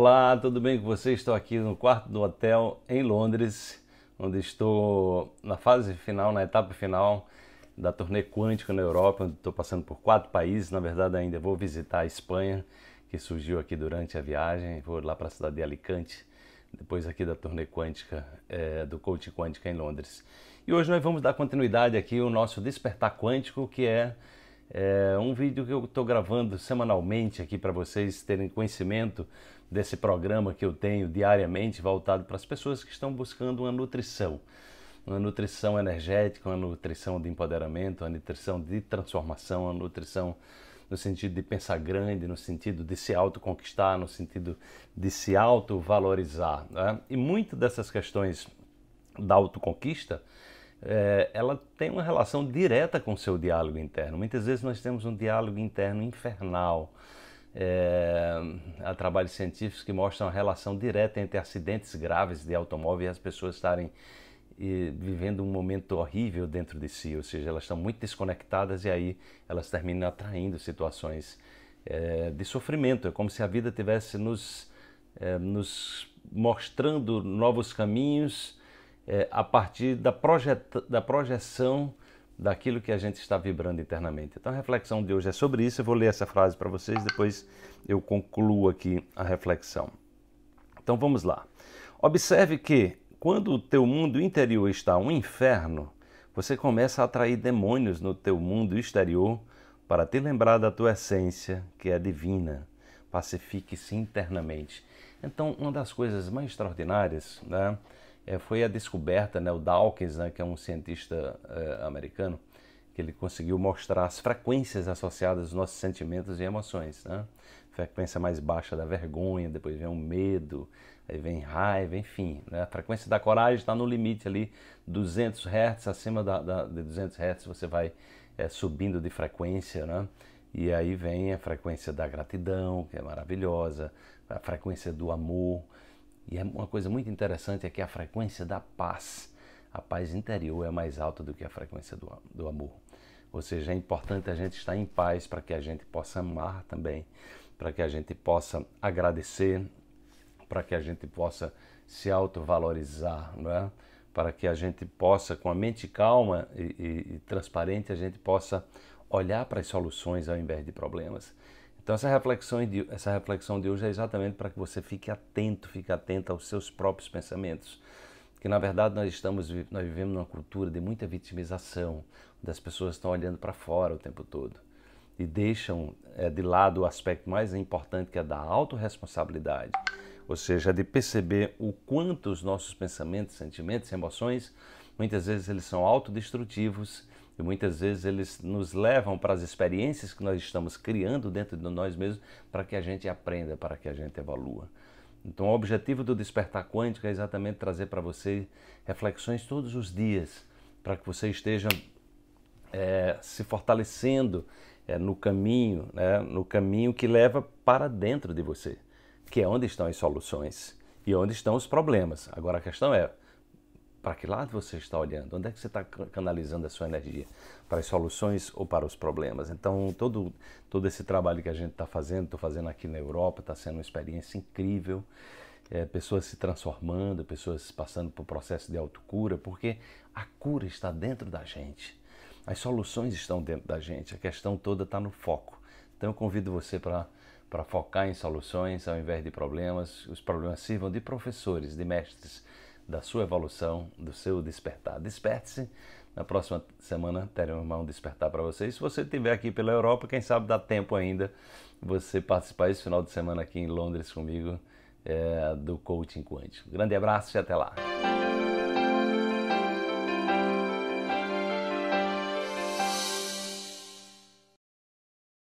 Olá, tudo bem com vocês? Estou aqui no quarto do hotel em Londres, onde estou na fase final, na etapa final da turnê quântica na Europa. Estou passando por quatro países, na verdade ainda vou visitar a Espanha, que surgiu aqui durante a viagem. Vou lá para a cidade de Alicante, depois aqui da turnê quântica, é, do coaching quântica em Londres. E hoje nós vamos dar continuidade aqui ao nosso despertar quântico, que é é um vídeo que eu estou gravando semanalmente aqui para vocês terem conhecimento desse programa que eu tenho diariamente voltado para as pessoas que estão buscando uma nutrição. Uma nutrição energética, uma nutrição de empoderamento, uma nutrição de transformação, uma nutrição no sentido de pensar grande, no sentido de se autoconquistar, no sentido de se autovalorizar. Né? E muito dessas questões da autoconquista é, ela tem uma relação direta com o seu diálogo interno. Muitas vezes nós temos um diálogo interno infernal. É, há trabalhos científicos que mostram a relação direta entre acidentes graves de automóvel e as pessoas estarem e, vivendo um momento horrível dentro de si, ou seja, elas estão muito desconectadas e aí elas terminam atraindo situações é, de sofrimento. É como se a vida tivesse nos, é, nos mostrando novos caminhos é, a partir da, projeta, da projeção daquilo que a gente está vibrando internamente. Então a reflexão de hoje é sobre isso. Eu vou ler essa frase para vocês, depois eu concluo aqui a reflexão. Então vamos lá. Observe que quando o teu mundo interior está um inferno, você começa a atrair demônios no teu mundo exterior para te lembrar da tua essência, que é divina. Pacifique-se internamente. Então, uma das coisas mais extraordinárias, né? é, foi a descoberta, né, o Dawkins, né, que é um cientista é, americano, que ele conseguiu mostrar as frequências associadas aos nossos sentimentos e emoções. Né? Frequência mais baixa da vergonha, depois vem o medo, aí vem raiva, enfim. Né? A frequência da coragem está no limite ali, 200 Hz, acima da, da, de 200 Hz você vai é, subindo de frequência, né? E aí vem a frequência da gratidão, que é maravilhosa, a frequência do amor, e é uma coisa muito interessante é que a frequência da paz, a paz interior é mais alta do que a frequência do, do amor. Ou seja, é importante a gente estar em paz para que a gente possa amar também, para que a gente possa agradecer, para que a gente possa se autovalorizar, não é? para que a gente possa, com a mente calma e, e, e transparente, a gente possa olhar para as soluções ao invés de problemas. Então essa reflexão de, essa reflexão de hoje é exatamente para que você fique atento, fique atento aos seus próprios pensamentos. que na verdade nós estamos nós vivemos numa cultura de muita vitimização, onde as pessoas estão olhando para fora o tempo todo e deixam é, de lado o aspecto mais importante que é da autorresponsabilidade, ou seja, de perceber o quanto os nossos pensamentos, sentimentos, emoções, muitas vezes eles são autodestrutivos e muitas vezes eles nos levam para as experiências que nós estamos criando dentro de nós mesmos para que a gente aprenda, para que a gente evolua. Então, o objetivo do Despertar Quântico é exatamente trazer para você reflexões todos os dias, para que você esteja é, se fortalecendo é, no caminho, né, no caminho que leva para dentro de você, que é onde estão as soluções e onde estão os problemas. Agora, a questão é para que lado você está olhando? Onde é que você está canalizando a sua energia? Para as soluções ou para os problemas? Então, todo, todo esse trabalho que a gente está fazendo, estou fazendo aqui na Europa, está sendo uma experiência incrível. É, pessoas se transformando, pessoas passando por processo de autocura, porque a cura está dentro da gente. As soluções estão dentro da gente, a questão toda está no foco. Então eu convido você para focar em soluções ao invés de problemas. Os problemas sirvam de professores, de mestres, da sua evolução, do seu despertar. Desperte-se. Na próxima semana teremos mais um despertar para vocês. Se você estiver aqui pela Europa, quem sabe dá tempo ainda você participar esse final de semana aqui em Londres comigo é, do Coaching Quântico. Grande abraço e até lá.